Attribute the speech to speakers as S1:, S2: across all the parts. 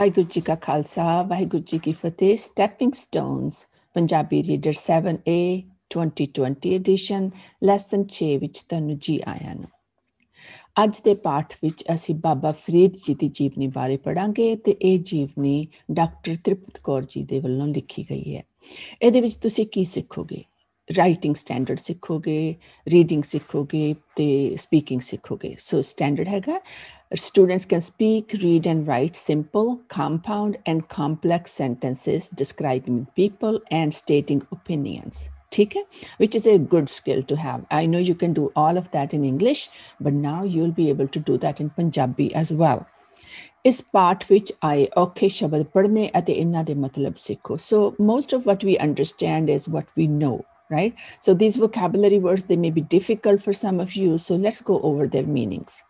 S1: ਵਾਹਿਗੁਰੂ ਜੀ ਕਾ ਖਾਲਸਾ ਵਾਹਿਗੁਰੂ ਜੀ ਕੀ ਫਤਿਹ stepping stones Punjabi reader 7A 2020 edition lesson 6 ਵਿੱਚ ਤੁਹਾਨੂੰ ਜੀ ਆਇਆਂ ਨੂੰ ਅੱਜ ਦੇ ਪਾਠ ਵਿੱਚ ਅਸੀਂ ਬਾਬਾ ਫਰੀਦ ਜੀ ਦੀ ਜੀਵਨੀ ਬਾਰੇ ਪੜਾਂਗੇ ਤੇ ਇਹ ਜੀਵਨੀ ਡਾਕਟਰ ਤ੍ਰਿਪਤ ਕੌਰ ਜੀ ਦੇ ਵੱਲੋਂ ਲਿਖੀ ਗਈ ਹੈ ਇਹਦੇ ਵਿੱਚ ਤੁਸੀਂ ਕੀ ਸਿੱਖੋਗੇ Writing ਰਾਈਟਿੰਗ ਸਟੈਂਡਰਡ ਸਿੱਖੋਗੇ ਰੀਡਿੰਗ the speaking ਸਪੀਕਿੰਗ ਸਿੱਖੋਗੇ ਸੋ ਸਟੈਂਡਰਡ ਹੈਗਾ students can speak read and write simple compound and complex sentences describing people and stating opinions ठीक है which is a good skill to have i know you can do all of that in english but now you'll be able to do that in punjabi as well ਇਸ ਪਾਠ ਵਿੱਚ ਆਏ ਔਖੇ ਸ਼ਬਦ ਪੜ੍ਹਨੇ ਅਤੇ ਇਹਨਾਂ ਦੇ ਮਤਲਬ ਸਿੱਖੋ So most of what we understand is what we know right? So these vocabulary words, they may be difficult for some of you. So let's go over their meanings.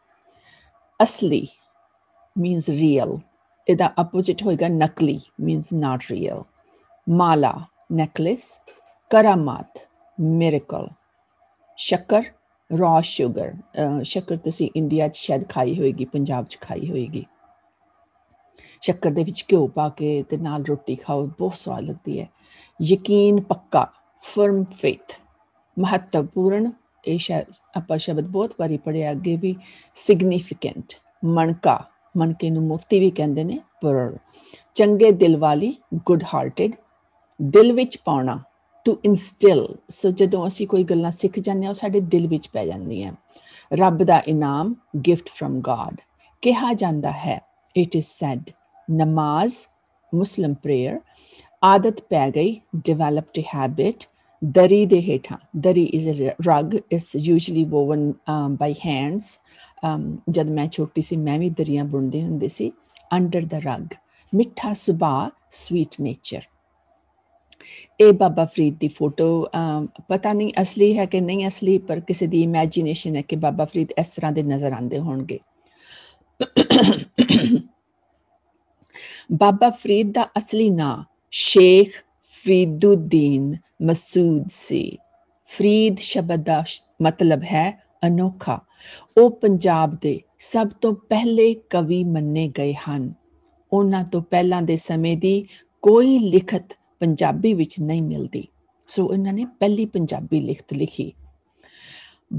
S1: Asli means real. The opposite hoega nakli means not real. Mala, necklace. Karamat, miracle. Shakar, raw sugar. Uh, shakar to see india ਸ਼ਾਇਦ ਖਾਈ ਹੋਏਗੀ ਪੰਜਾਬ 'ਚ ਖਾਈ ਹੋਏਗੀ ਸ਼ੱਕਰ ਦੇ ਵਿੱਚ ਘਿਓ ਪਾ ਕੇ ਤੇ ਨਾਲ ਰੋਟੀ ਖਾਓ ਬਹੁਤ ਸਵਾਦ ਲੱਗਦੀ ਹੈ ਯਕੀਨ ਪੱਕਾ ਫਰਮ ਫੇਥ ਮਹੱਤਵਪੂਰਨ ਇਹ ਆਪਾਂ ਸ਼ਬਦ ਬਹੁਤ ਵਾਰੀ ਪੜਿਆ ਅੱਗੇ ਵੀ ਸਿਗਨੀਫੀਕੈਂਟ ਮਣਕਾ ਮਣਕੇ ਨੂੰ ਮੁਕਤੀ ਵੀ ਕਹਿੰਦੇ ਨੇ ਪਰ ਚੰਗੇ ਦਿਲ ਵਾਲੀ ਗੁੱਡ ਹਾਰਟਡ ਦਿਲ ਵਿੱਚ ਪਾਉਣਾ ਟੂ ਇਨਸਟਿਲ ਸੋ ਜਦੋਂ ਅਸੀਂ ਕੋਈ ਗੱਲਾਂ ਸਿੱਖ ਜਾਂਦੇ ਹਾਂ ਉਹ ਸਾਡੇ ਦਿਲ ਵਿੱਚ ਪੈ ਜਾਂਦੀਆਂ ਰੱਬ ਦਾ ਇਨਾਮ ਗਿਫਟ ਫਰਮ ਗੋਡ ਕਿਹਾ ਜਾਂਦਾ ਹੈ ਇਟ ਇਜ਼ ਸੈਡ ਨਮਾਜ਼ ਮੁਸਲਮ ਪ੍ਰੇਅਰ ਆਦਤ ਪੈ ਗਈ ਡਿਵੈਲਪਡ ਹੈਬਿਟ ਦਰੀ ਦੇ ਹੇਠਾਂ dari is a rug it's usually woven by hands ਜਦ ਮੈਂ ਛੋਟੀ ਸੀ ਮੈਂ ਵੀ ਦਰੀਆਂ ਬੁਣਦੀ ਹੁੰਦੀ ਸੀ ਅੰਡਰ ਦਾ ਰਗ ਮਿੱਠਾ ਸੁਭਾ ਸਵੀਟ ਨੇਚਰ ਇਹ ਬਾਬਾ ਫਰੀਦ ਦੀ ਫੋਟੋ um, ਪਤਾ ਨਹੀਂ ਅਸਲੀ ਹੈ ਕਿ ਨਹੀਂ ਅਸਲੀ ਪਰ ਕਿਸੇ ਦੀ ਇਮੇਜਿਨੇਸ਼ਨ ਹੈ ਕਿ ਬਾਬਾ ਫਰੀਦ ਇਸ ਤਰ੍ਹਾਂ ਦੇ ਨਜ਼ਰ ਆਉਂਦੇ ਹੋਣਗੇ ਬਾਬਾ ਫਰੀਦ ਦਾ ਅਸਲੀ ਨਾਂ ਸ਼ੇਖ ਫਰੀਦੁਦੀਨ ਮਸੂਦ ਸੀ ਫਰੀਦ ਸ਼ਬਦ ਦਾ ਮਤਲਬ ਹੈ ਅਨੋਖਾ ਉਹ ਪੰਜਾਬ ਦੇ ਸਭ ਤੋਂ ਪਹਿਲੇ ਕਵੀ ਮੰਨੇ ਗਏ ਹਨ ਉਹਨਾਂ ਤੋਂ ਪਹਿਲਾਂ ਦੇ ਸਮੇਂ ਦੀ ਕੋਈ ਲਿਖਤ ਪੰਜਾਬੀ ਵਿੱਚ ਨਹੀਂ ਮਿਲਦੀ ਸੋ ਉਹਨਾਂ ਨੇ ਪਹਿਲੀ ਪੰਜਾਬੀ ਲਿਖਤ ਲਿਖੀ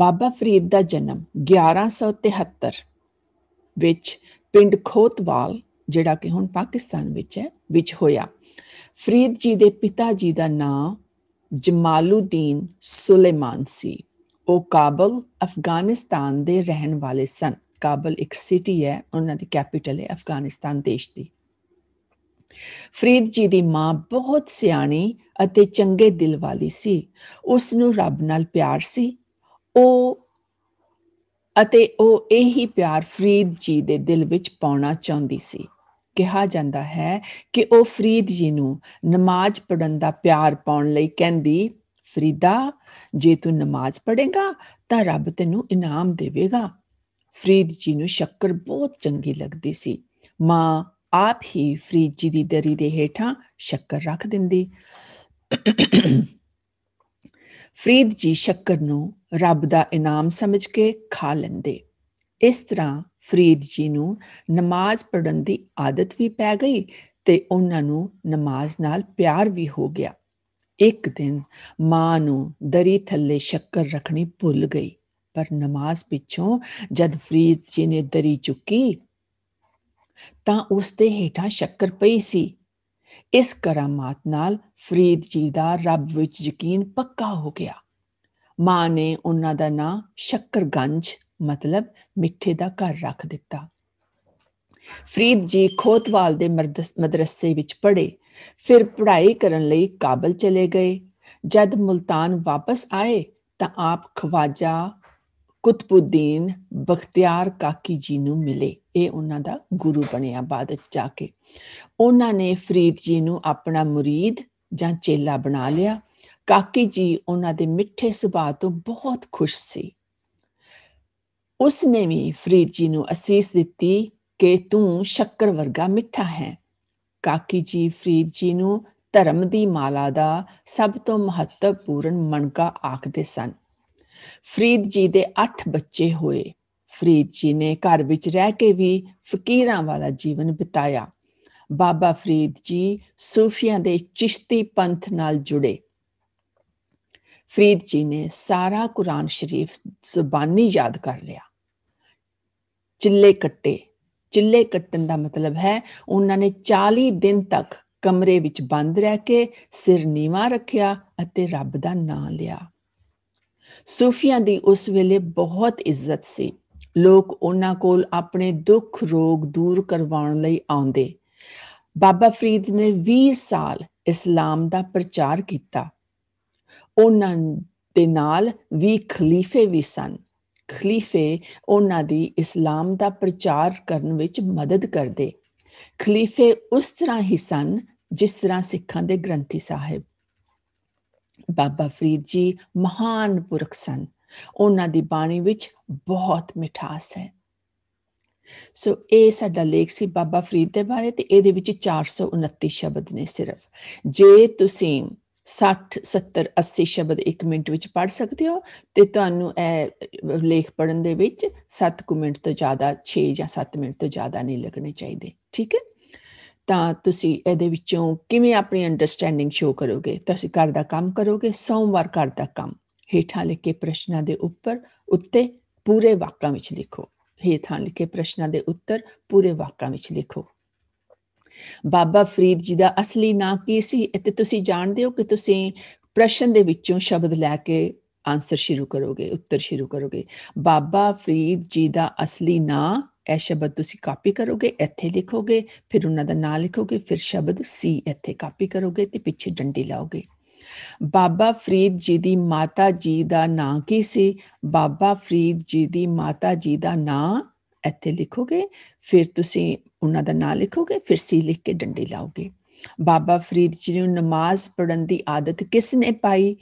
S1: ਬਾਬਾ ਫਰੀਦ ਦਾ ਜਨਮ 1173 ਵਿੱਚ ਪਿੰਡ ਖੋਤਵਾਲ ਜਿਹੜਾ ਕਿ ਹੁਣ ਪਾਕਿਸਤਾਨ ਵਿੱਚ ਹੈ ਵਿੱਚ ਹੋਇਆ ਫਰੀਦ ਜੀ ਦੇ ਪਿਤਾ ਜੀ ਦਾ ਨਾਮ ਜਮਾਲਉਦੀਨ ਸੁਲੇਮਾਨ ਸੀ ਉਹ ਕਾਬਲ ਅਫਗਾਨਿਸਤਾਨ ਦੇ ਰਹਿਣ ਵਾਲੇ ਸਨ ਕਾਬਲ ਇੱਕ ਸਿਟੀ ਹੈ ਉਹਨਾਂ ਦੀ ਕੈਪੀਟਲ ਹੈ ਅਫਗਾਨਿਸਤਾਨ ਦੇਸ਼ ਦੀ ਫਰੀਦ ਜੀ ਦੀ ਮਾਂ ਬਹੁਤ ਸਿਆਣੀ ਅਤੇ ਚੰਗੇ ਦਿਲ ਵਾਲੀ ਸੀ ਉਸ ਨੂੰ ਰੱਬ ਨਾਲ ਪਿਆਰ ਸੀ ਉਹ ਅਤੇ ਉਹ ਇਹੀ ਪਿਆਰ ਫਰੀਦ ਜੀ ਦੇ ਦਿਲ ਵਿੱਚ ਪਾਉਣਾ ਚਾਹੁੰਦੀ ਸੀ ਕਿਹਾ ਜਾਂਦਾ ਹੈ ਕਿ ਉਹ ਫਰੀਦ ਜੀ ਨੂੰ ਨਮਾਜ਼ ਪੜਨ ਦਾ ਪਿਆਰ ਪਾਉਣ ਲਈ ਕਹਿੰਦੀ ਫਰੀਦਾ ਜੇ ਤੂੰ ਨਮਾਜ਼ ਪੜੇਗਾ ਤਾਂ ਰੱਬ ਤੈਨੂੰ ਇਨਾਮ ਦੇਵੇਗਾ ਫਰੀਦ ਜੀ ਨੂੰ ਸ਼ੱਕਰ ਬਹੁਤ ਚੰਗੀ ਲੱਗਦੀ ਸੀ ਮਾਂ ਆਪ ਹੀ ਫਰੀਦ ਜੀ ਦੀ ਦਰੀ ਦੇ ਹੇਠਾਂ ਸ਼ੱਕਰ ਰੱਖ ਦਿੰਦੀ ਫਰੀਦ ਜੀ ਸ਼ੱਕਰ ਨੂੰ ਰੱਬ ਦਾ ਇਨਾਮ ਸਮਝ ਕੇ ਖਾ ਲੈਂਦੇ ਇਸ ਤਰ੍ਹਾਂ ਫਰੀਦ ਜੀ ਨੂੰ ਨਮਾਜ਼ ਪੜਨ ਦੀ ਆਦਤ ਵੀ ਪੈ ਗਈ ਤੇ ਉਹਨਾਂ ਨੂੰ ਨਮਾਜ਼ ਨਾਲ ਪਿਆਰ ਵੀ ਹੋ ਗਿਆ ਇੱਕ ਦਿਨ ਮਾਂ ਨੂੰ ਦਰੀ ਥੱਲੇ ਸ਼ੱਕਰ ਰੱਖਣੀ ਭੁੱਲ ਗਈ ਪਰ ਨਮਾਜ਼ ਪਿੱਛੋਂ ਜਦ ਫਰੀਦ ਜੀ ਨੇ ਦਰੀ ਚੁੱਕੀ ਤਾਂ ਉਸ ਤੇ ਹੇਠਾਂ ਸ਼ੱਕਰ ਪਈ ਸੀ ਇਸ ਕਰਾਮਾਤ ਨਾਲ ਫਰੀਦ ਜੀ ਦਾ ਰੱਬ ਵਿੱਚ ਯਕੀਨ ਪੱਕਾ ਹੋ ਗਿਆ ਮਾਂ ਨੇ ਉਹਨਾਂ ਦਾ ਨਾਂ ਸ਼ੱਕਰਗੰਜ ਮਤਲਬ ਮਿੱਠੇ ਦਾ ਘਰ ਰੱਖ ਦਿੱਤਾ ਫਰੀਦ ਜੀ ਖੋਤਵਾਲ ਦੇ ਮਦਰਸੇ ਵਿੱਚ ਪੜ੍ਹੇ ਫਿਰ ਪੜ੍ਹਾਈ ਕਰਨ ਲਈ ਕਾਬਲ ਚਲੇ ਗਏ ਜਦ ਮਲਤਾਨ ਵਾਪਸ ਆਏ ਤਾਂ ਆਪ ਖਵਾਜਾ ਕੁਤਬੁਦੀਨ ਬਖਤਿਆਰ ਕਾਕੀ ਜੀ ਨੂੰ ਮਿਲੇ ਇਹ ਉਹਨਾਂ ਦਾ ਗੁਰੂ ਬਣਿਆ ਬਾਅਦ ਵਿੱਚ ਜਾ ਕੇ ਉਹਨਾਂ ਨੇ ਫਰੀਦ ਜੀ ਨੂੰ ਆਪਣਾ ਮੁਰੀਦ ਜਾਂ ਚੇਲਾ ਬਣਾ ਲਿਆ ਕਾਕੀ ਜੀ ਉਹਨਾਂ ਦੇ ਮਿੱਠੇ ਸੁਭਾਅ ਤੋਂ ਬਹੁਤ ਖੁਸ਼ ਸੀ ਉਸ ਨੇ ਵੀ ਫਰੀਦ ਜੀ ਨੂੰ ਅਸੀਸ ਦਿੱਤੀ ਕਿ ਤੂੰ ਸ਼ੱਕਰ ਵਰਗਾ ਮਿੱਠਾ ਹੈ ਕਾਕੀ ਜੀ ਫਰੀਦ ਜੀ ਨੂੰ ਧਰਮ ਦੀ ਮਾਲਾ ਦਾ ਸਭ ਤੋਂ ਮਹੱਤਵਪੂਰਨ ਮਣਕਾ ਆਖਦੇ ਸਨ ਫਰੀਦ ਜੀ ਦੇ 8 ਬੱਚੇ ਹੋਏ ਫਰੀਦ ਜੀ ਨੇ ਘਰ ਵਿੱਚ ਰਹਿ ਕੇ ਵੀ ਫਕੀਰਾਂ ਵਾਲਾ ਜੀਵਨ ਬਿਤਾਇਆ ਬਾਬਾ ਫਰੀਦ ਜੀ ਸੂਫੀਆਂ ਦੇ ਚਿਸ਼ਤੀ ਪੰਥ ਨਾਲ ਜੁੜੇ ਫਰੀਦ ਜੀ ਨੇ ਸਾਰਾ ਕੁਰਾਨ ਸ਼ਰੀਫ ਜ਼ੁਬਾਨੀ ਯਾਦ ਕਰ ਲਿਆ ਚਿੱਲੇ ਕੱਟੇ ਚਿੱਲੇ ਕੱਟਣ ਦਾ ਮਤਲਬ ਹੈ ਉਹਨਾਂ ਨੇ 40 ਦਿਨ ਤੱਕ ਕਮਰੇ ਵਿੱਚ ਬੰਦ ਰਹਿ ਕੇ ਸਿਰ ਨੀਵਾ ਰੱਖਿਆ ਅਤੇ ਰੱਬ ਦਾ ਨਾਮ ਲਿਆ ਸੂਫੀਆਂ ਦੀ ਉਸ ਵੇਲੇ ਬਹੁਤ ਇੱਜ਼ਤ ਸੀ ਲੋਕ ਉਹਨਾਂ ਕੋਲ ਆਪਣੇ ਦੁੱਖ ਰੋਗ ਦੂਰ ਕਰਵਾਉਣ ਲਈ ਆਉਂਦੇ ਬਾਬਾ ਫਰੀਦ ਨੇ 20 ਸਾਲ ਇਸਲਾਮ ਦਾ ਪ੍ਰਚਾਰ ਕੀਤਾ ਉਹਨਾਂ ਦੇ ਨਾਲ ਵੀ ਖਲੀਫੇ ਵੀ ਸਨ ਖਲੀਫੇ ਉਹਨਾਂ ਦੀ ਇਸਲਾਮ ਦਾ ਪ੍ਰਚਾਰ ਕਰਨ ਵਿੱਚ ਮਦਦ ਕਰਦੇ ਖਲੀਫੇ ਉਸ ਤਰ੍ਹਾਂ ਹੀ ਸਨ ਜਿਸ ਤਰ੍ਹਾਂ ਸਿੱਖਾਂ ਦੇ ਗ੍ਰੰਥੀ ਸਾਹਿਬ ਬਾਬਾ ਫਰੀਦ ਜੀ ਮਹਾਨ ਪੁਰਖ ਸਨ ਉਹਨਾਂ ਦੀ ਬਾਣੀ ਵਿੱਚ ਬਹੁਤ ਮਿਠਾਸ ਹੈ ਸੋ ਇਹ ਸਾਡਾ ਲੇਖ ਸੀ ਬਾਬਾ ਫਰੀਦ ਦੇ ਬਾਰੇ ਤੇ ਇਹਦੇ ਵਿੱਚ 429 ਸ਼ਬਦ ਨੇ ਸਿਰਫ ਜੇ ਤੁਸੀਂ 60 70 80 ਸ਼ਬਦ 1 ਮਿੰਟ ਵਿੱਚ ਪੜ ਸਕਦੇ ਹੋ ਤੇ ਤੁਹਾਨੂੰ ਇਹ ਲੇਖ ਪੜਨ ਦੇ ਵਿੱਚ 7 ਕੁ ਮਿੰਟ ਤੋਂ ਜ਼ਿਆਦਾ 6 ਜਾਂ 7 ਮਿੰਟ ਤੋਂ ਜ਼ਿਆਦਾ ਨਹੀਂ ਲੱਗਣੇ ਚਾਹੀਦੇ ਠੀਕ ਹੈ ਤਾਂ ਤੁਸੀਂ ਇਹਦੇ ਵਿੱਚੋਂ ਕਿਵੇਂ ਆਪਣੀ ਅੰਡਰਸਟੈਂਡਿੰਗ ਸ਼ੋ ਕਰੋਗੇ ਤੁਸੀਂ ਘਰ ਦਾ ਕੰਮ ਕਰੋਗੇ ਸੋਮਵਾਰ ਘਰ ਦਾ ਕੰਮ ਹੇਠਾਂ ਲਿਖੇ ਪ੍ਰਸ਼ਨਾਂ ਦੇ ਉੱਪਰ ਉੱਤੇ ਪੂਰੇ ਵਾਕਾਂ ਵਿੱਚ ਲਿਖੋ ਹੇਠਾਂ ਲਿਖੇ ਪ੍ਰਸ਼ਨਾਂ ਦੇ ਉੱਤਰ ਪੂਰੇ ਵਾਕਾਂ ਵਿੱਚ ਲਿਖੋ ਬਾਬਾ ਫਰੀਦ ਜੀ ਦਾ ਅਸਲੀ ਨਾਂ ਕੀ ਸੀ ਤੇ ਤੁਸੀਂ ਜਾਣਦੇ ਹੋ ਕਿ ਤੁਸੀਂ ਪ੍ਰਸ਼ਨ ਦੇ ਵਿੱਚੋਂ ਸ਼ਬਦ ਲੈ ਕੇ ਆਨਸਰ ਸ਼ੁਰੂ ਕਰੋਗੇ ਉੱਤਰ ਸ਼ੁਰੂ ਕਰੋਗੇ ਬਾਬਾ ਫਰੀਦ ਜੀ ਦਾ ਅਸਲੀ ਨਾਂ ਇਹ ਸ਼ਬਦ ਤੁਸੀਂ ਕਾਪੀ ਕਰੋਗੇ ਇੱਥੇ ਲਿਖੋਗੇ ਫਿਰ ਉਹਨਾਂ ਦਾ ਨਾਮ ਲਿਖੋਗੇ ਫਿਰ ਸ਼ਬਦ ਸੀ ਇੱਥੇ ਕਾਪੀ ਕਰੋਗੇ ਤੇ ਪਿੱਛੇ ਡੰਡੀ ਲਾਓਗੇ ਬਾਬਾ ਫਰੀਦ ਜੀ ਦੀ ਮਾਤਾ ਜੀ ਦਾ ਨਾਂ ਕੀ ਸੀ ਬਾਬਾ ਫਰੀਦ ਜੀ ਦੀ ਮਾਤਾ ਜੀ ਦਾ ਨਾਂ ਇੱਥੇ ਲਿਖੋਗੇ ਫਿਰ ਤੁਸੀਂ ਉਹਨਾਂ ਦਾ ਨਾਂ ਲਿਖੋਗੇ ਫਿਰ ਸੀ ਲਿਖ ਕੇ ਡੰਡੀ ਲਾਓਗੇ ਬਾਬਾ ਫਰੀਦ ਜੀ ਨੂੰ ਨਮਾਜ਼ ਪੜਨ ਦੀ ਆਦਤ ਕਿਸ ਨੇ ਪਾਈ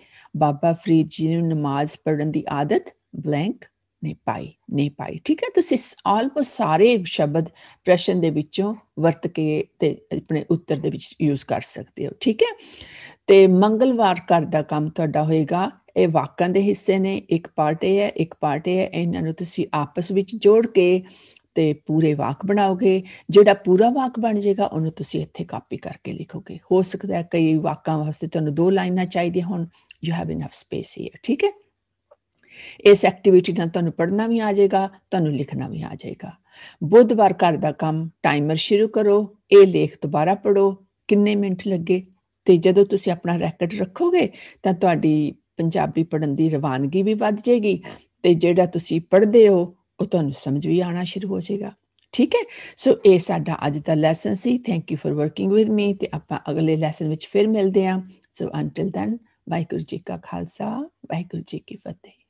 S1: ਬਾਬਾ ਫਰੀਦ ਜੀ ਨੂੰ ਨਮਾਜ਼ ਪੜਨ ਦੀ ਆਦਤ ਬਲੈਂਕ ਨੇ ਪਾਈ ਨੇ ਪਾਈ ਠੀਕ ਹੈ ਤੁਸੀਂ ਆਲਮੋਸਟ ਸਾਰੇ ਸ਼ਬਦ ਪ੍ਰਸ਼ਨ ਦੇ ਵਿੱਚੋਂ ਵਰਤ ਕੇ ਤੇ ਆਪਣੇ ਉੱਤਰ ਦੇ ਵਿੱਚ ਯੂਜ਼ ਕਰ ਸਕਦੇ ਹੋ ਠੀਕ ਹੈ ਤੇ ਮੰਗਲਵਾਰ ਘਰ ਦਾ ਕੰਮ ਤੁਹਾਡਾ ਹੋਏਗਾ ਇਹ ਵਾਕਾਂ ਦੇ ਹਿੱਸੇ ਨੇ ਇੱਕ ਪਾਰਟ ਹੈ ਇੱਕ ਪਾਰਟ ਹੈ ਇਹਨਾਂ ਨੂੰ ਤੁਸੀਂ ਆਪਸ ਵਿੱਚ ਜੋੜ ਕੇ ਤੇ ਪੂਰੇ ਵਾਕ ਬਣਾਓਗੇ ਜਿਹੜਾ ਪੂਰਾ ਵਾਕ ਬਣ ਜਾਏਗਾ ਉਹਨੂੰ ਤੁਸੀਂ ਇੱਥੇ ਕਾਪੀ ਕਰਕੇ ਲਿਖੋਗੇ ਹੋ ਸਕਦਾ ਹੈ ਕਈ ਵਾਕਾਂ ਵਾਸਤੇ ਤੁਹਾਨੂੰ ਦੋ ਲਾਈਨਾਂ ਚਾਹੀਦੀਆਂ ਹੋਣ you have enough space here ਠੀਕ ਹੈ ਇਸ ਐਕਟੀਵਿਟੀ ਨਾਲ ਤੁਹਾਨੂੰ ਪੜ੍ਹਨਾ ਵੀ ਆ ਜਾਏਗਾ ਤੁਹਾਨੂੰ ਲਿਖਣਾ ਵੀ ਆ ਜਾਏਗਾ ਬੁੱਧਵਾਰ ਘਰ ਦਾ ਕੰਮ ਟਾਈਮਰ ਸ਼ੁਰੂ ਕਰੋ ਇਹ ਲੇਖ ਦੁਬਾਰਾ ਪੜੋ ਕਿੰਨੇ ਮਿੰਟ ਲੱਗੇ ਤੇ ਜਦੋਂ ਤੁਸੀਂ ਆਪਣਾ ਰੈਕਡ ਰੱਖੋਗੇ ਤਾਂ ਤੁਹਾਡੀ ਪੰਜਾਬੀ ਪੜਨ ਦੀ ਰਵਾਨਗੀ ਵੀ ਵੱਧ ਜਾਏਗੀ ਤੇ ਜਿਹੜਾ ਤੁਸੀਂ ਪੜਦੇ ਹੋ ਉਹ ਤੁਹਾਨੂੰ ਸਮਝ ਵੀ ਆਣਾ ਸ਼ੁਰੂ ਹੋ ਜਾਏਗਾ ਠੀਕ ਹੈ ਸੋ ਇਹ ਸਾਡਾ ਅੱਜ ਦਾ ਲੈਸਨ ਸੀ thank you for working with me ਤੇ ਆਪਾਂ ਅਗਲੇ ਲੈਸਨ ਵਿੱਚ ਫਿਰ ਮਿਲਦੇ ਆ ਸੋ ਅੰਟਿਲ ਦੈਨ ਵਾਹਿਗੁਰੂ ਜੀ ਕਾ ਖਾਲਸਾ ਵਾਹਿਗੁਰੂ ਜੀ ਕੀ ਫਤਿਹ